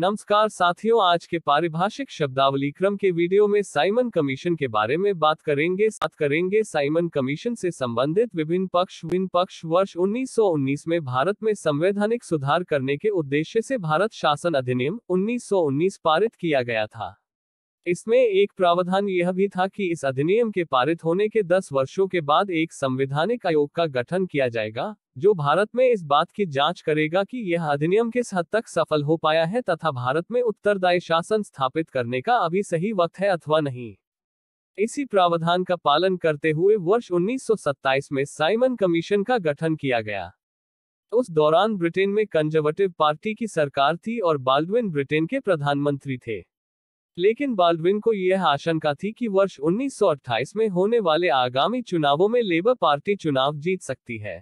नमस्कार साथियों आज के पारिभाषिक शब्दावली क्रम के वीडियो में साइमन कमीशन के बारे में बात करेंगे बात करेंगे साइमन कमीशन से संबंधित विभिन्न पक्ष विभिन्न पक्ष वर्ष 1919 में भारत में संवैधानिक सुधार करने के उद्देश्य से भारत शासन अधिनियम 1919 पारित किया गया था इसमें एक प्रावधान यह भी था कि इस अधिनियम के पारित होने के 10 वर्षों के बाद एक संविधानिक आयोग का गठन किया जाएगा जो भारत में इस बात की जांच करेगा कि यह अधिनियम किस हद तक सफल हो पाया है तथा भारत में उत्तरदायी शासन स्थापित करने का अभी सही वक्त है अथवा नहीं इसी प्रावधान का पालन करते हुए वर्ष 1927 में साइमन कमीशन का गठन किया गया उस दौरान ब्रिटेन में कंजर्वेटिव पार्टी की सरकार थी और बाल्डविन ब्रिटेन के प्रधानमंत्री थे लेकिन बाल्डविन को यह आशंका थी कि वर्ष 1928 में होने वाले आगामी चुनावों में लेबर पार्टी चुनाव जीत सकती है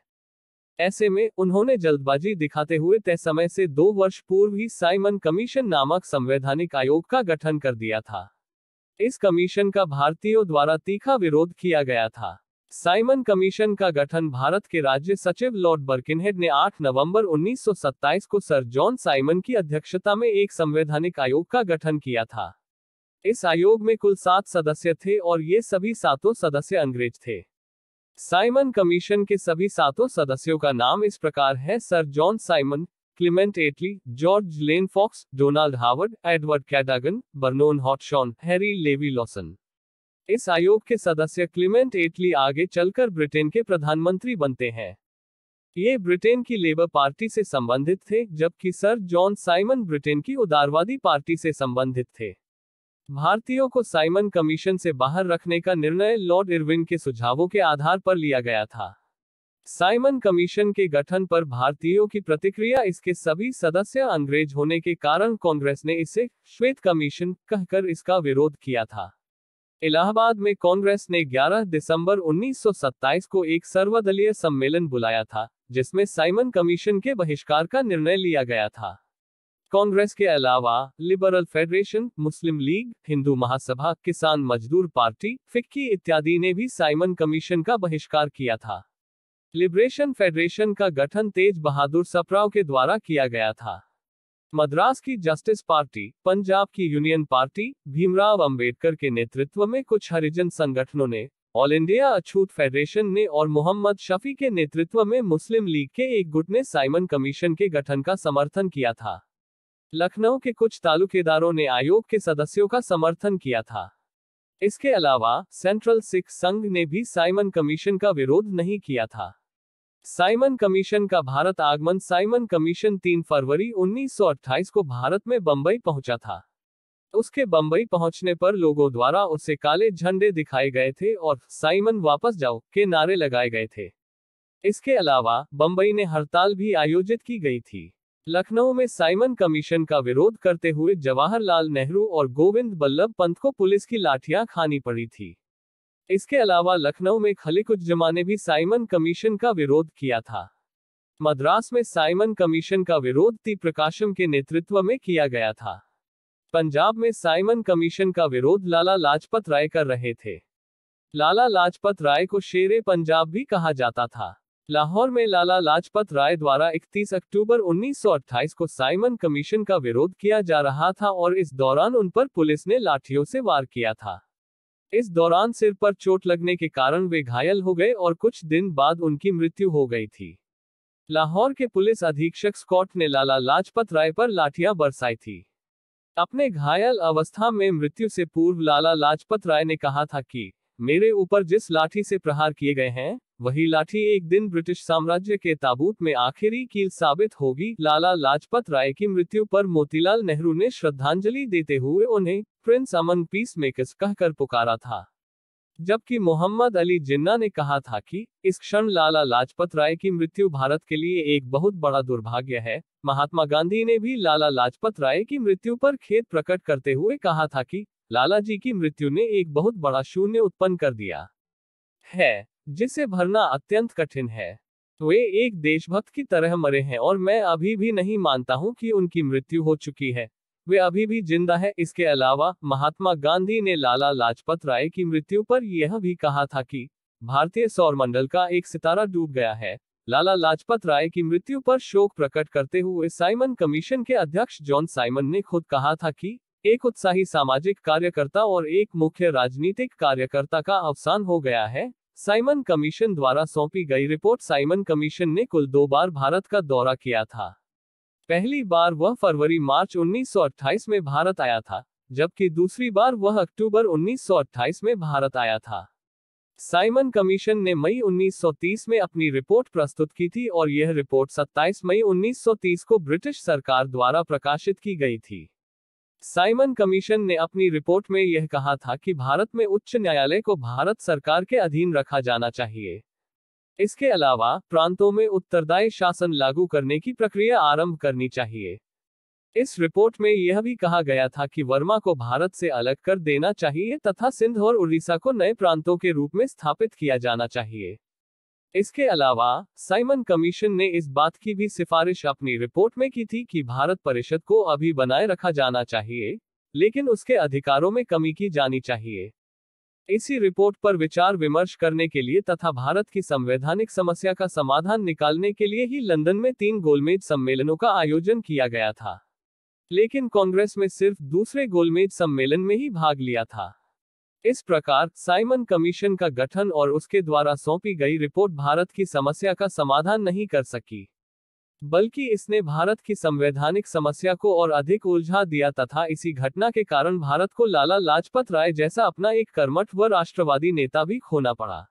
ऐसे में उन्होंने जल्दबाजी दिखाते हुए तय समय से दो वर्ष पूर्व ही साइमन कमीशन नामक संवैधानिक आयोग का गठन कर दिया था इस कमीशन का भारतीयों द्वारा तीखा विरोध किया गया था साइमन कमीशन का गठन भारत के राज्य सचिव लॉर्ड बर्किनहेड ने 8 नवंबर 1927 को सर जॉन साइमन की अध्यक्षता में एक संवैधानिक आयोग का गठन किया था इस आयोग में कुल सात सदस्य थे और ये सभी सातों सदस्य अंग्रेज थे साइमन कमीशन के सभी सातों सदस्यों का नाम इस प्रकार है sir John Simon Clement Attlee George Lane Fox Donald Howard Edward Cadogan Vernon Hartshorn Harry Levy Lawson इस आयोग के सदस्य क्लिमेंट एटली आगे चलकर ब्रिटेन के प्रधानमंत्री बनते हैं ये ब्रिटेन की लेबर पार्टी से संबंधित थे जबकि सर जॉन साइमन ब्रिटेन की उदारवादी पार्टी से संबंधित थे भारतीयों को साइमन कमीशन से बाहर रखने का निर्णय लॉर्ड इरविन के सुझावों के आधार पर लिया गया था साइमन कमीशन के गठन पर भारतीयों की प्रतिक्रिया इसके सभी सदस्य अंग्रेज होने के कारण कांग्रेस ने इसे श्वेत कमीशन कहकर इसका विरोध किया था इलाहाबाद में कांग्रेस ने 11 दिसंबर 1927 को एक सर्वदलीय सम्मेलन बुलाया था जिसमें साइमन कमीशन के बहिष्कार का निर्णय लिया गया था कांग्रेस के अलावा Liberal Federation Muslim League Hindu Mahasabha Kisan Mazdoor party FICCI इत्यादि ने भी साइमन कमीशन का बहिष्कार किया था लिबरेशन फेडरेशन का गठन तेज बहादुर सपराव के द्वारा किया गया था मद्रास की जस्टिस पार्टी पंजाब की यूनियन पार्टी भीमराव अंबेडकर के नेतृत्व में कुछ हरिजन संगठनों ने ऑल इंडिया अछूत फेडरेशन ने और मोहम्मद शफी के नेतृत्व में मुस्लिम लीग के एक गुट ने साइमन कमीशन के गठन का समर्थन किया था लखनऊ के कुछ तालुकेदारों ने आयोग के सदस्यों का समर्थन किया था इसके अलावा सेंट्रल सिख संघ ने भी साइमन कमीशन का विरोध नहीं किया था साइमन कमीशन का भारत आगमन साइमन कमीशन 3 फरवरी 1928 को भारत में बंबई पहुंचा था उसके बंबई पहुंचने पर लोगों द्वारा उसे काले झंडे दिखाए गए थे और साइमन वापस जाओ के नारे लगाए गए थे इसके अलावा बंबई ने हड़ताल भी आयोजित की गई थी लखनऊ में साइमन कमीशन का विरोध करते हुए जवाहरलाल नेहरू और गोविंद बल्लभ पंत को पुलिस की लाठियां खानी पड़ी थी इसके अलावा लखनऊ में खलिकुज्जमा ने भी साइमन कमीशन का विरोध किया था मद्रास में साइमन कमीशन का विरोध ती प्रकाशम के नेतृत्व में किया गया था पंजाब में साइमन कमीशन का विरोध लाला लाजपत राय कर रहे थे लाला लाजपत राय को शेर पंजाब भी कहा जाता था लाहौर में लाला लाजपत राय द्वारा 31 अक्टूबर 1928 को साइमन कमीशन का विरोध किया जा रहा था और इस दौरान उन पर पुलिस ने लाठियों से वार किया था इस दौरान सिर पर चोट लगने के कारण वे घायल हो गए और कुछ दिन बाद उनकी मृत्यु हो गई थी लाहौर के पुलिस अधीक्षक स्कॉट ने लाला लाजपत राय पर लाठियां बरसाई थी अपने घायल अवस्था में मृत्यु से पूर्व लाला लाजपत राय ने कहा था कि मेरे ऊपर जिस लाठी से प्रहार किए गए हैं वही लाठी एक दिन ब्रिटिश साम्राज्य के ताबूत में आखिरी कील साबित होगी लाला लाजपत राय की मृत्यु पर मोतीलाल नेहरू ने श्रद्धांजलि देते हुए उन्हें प्रिंस अमन पीस मेकर्स कहकर पुकारा था जबकि मोहम्मद अली जिन्ना ने कहा था कि इस क्षण लाला लाजपत राय की मृत्यु भारत के लिए एक बहुत बड़ा दुर्भाग्य है महात्मा गांधी ने भी लाला लाजपत राय की मृत्यु पर खेद प्रकट करते हुए कहा था कि लाला जी की मृत्यु ने एक बहुत बड़ा शून्य उत्पन्न कर दिया है जिसे भरना अत्यंत कठिन है वे एक देशभक्त की तरह मरे हैं और मैं अभी भी नहीं मानता हूं कि उनकी मृत्यु हो चुकी है वे अभी भी जिंदा है इसके अलावा महात्मा गांधी ने लाला लाजपत राय की मृत्यु पर यह भी कहा था कि भारतीय सौर मंडल का एक सितारा डूब गया है लाला लाजपत राय की मृत्यु पर शोक प्रकट करते हुए साइमन कमीशन के अध्यक्ष जॉन साइमन ने खुद कहा था कि एक उत्साही सामाजिक कार्यकर्ता और एक मुख्य राजनीतिक कार्यकर्ता का अवसान हो गया है साइमन कमीशन द्वारा सौंपी गई रिपोर्ट साइमन कमीशन ने कुल दो बार भारत का दौरा किया था पहली बार वह फरवरी मार्च 1928 में भारत आया था जबकि दूसरी बार वह अक्टूबर 1928 में भारत आया था साइमन कमीशन ने मई 1930 में अपनी रिपोर्ट प्रस्तुत की थी और यह रिपोर्ट 27 मई 1930 को ब्रिटिश सरकार द्वारा प्रकाशित की गई थी साइमन कमीशन ने अपनी रिपोर्ट में यह कहा था कि भारत में उच्च न्यायालय को भारत सरकार के अधीन रखा जाना चाहिए इसके अलावा प्रांतों में उत्तरदायी शासन लागू करने की प्रक्रिया आरंभ करनी चाहिए इस रिपोर्ट में यह भी कहा गया था कि वर्मा को भारत से अलग कर देना चाहिए तथा सिंध और उड़ीसा को नए प्रांतों के रूप में स्थापित किया जाना चाहिए इसके अलावा साइमन कमीशन ने इस बात की भी सिफारिश अपनी रिपोर्ट में की थी कि भारत परिषद को अभी बनाए रखा जाना चाहिए लेकिन उसके अधिकारों में कमी की जानी चाहिए इसी रिपोर्ट पर विचार विमर्श करने के लिए तथा भारत की संवैधानिक समस्या का समाधान निकालने के लिए ही लंदन में तीन गोलमेज सम्मेलनों का आयोजन किया गया था लेकिन कांग्रेस में सिर्फ दूसरे गोलमेज सम्मेलन में ही भाग लिया था इस प्रकार साइमन कमीशन का गठन और उसके द्वारा सौंपी गई रिपोर्ट भारत की समस्या का समाधान नहीं कर सकी बल्कि इसने भारत की संवैधानिक समस्या को और अधिक उलझा दिया तथा इसी घटना के कारण भारत को लाला लाजपत राय जैसा अपना एक कर्मठ व राष्ट्रवादी नेता भी खोना पड़ा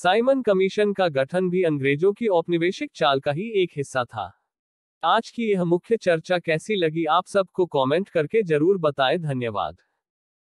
साइमन कमीशन का गठन भी अंग्रेजों की औपनिवेशिक चाल का ही एक हिस्सा था आज की यह मुख्य चर्चा कैसी लगी आप सबको कमेंट करके जरूर बताएं धन्यवाद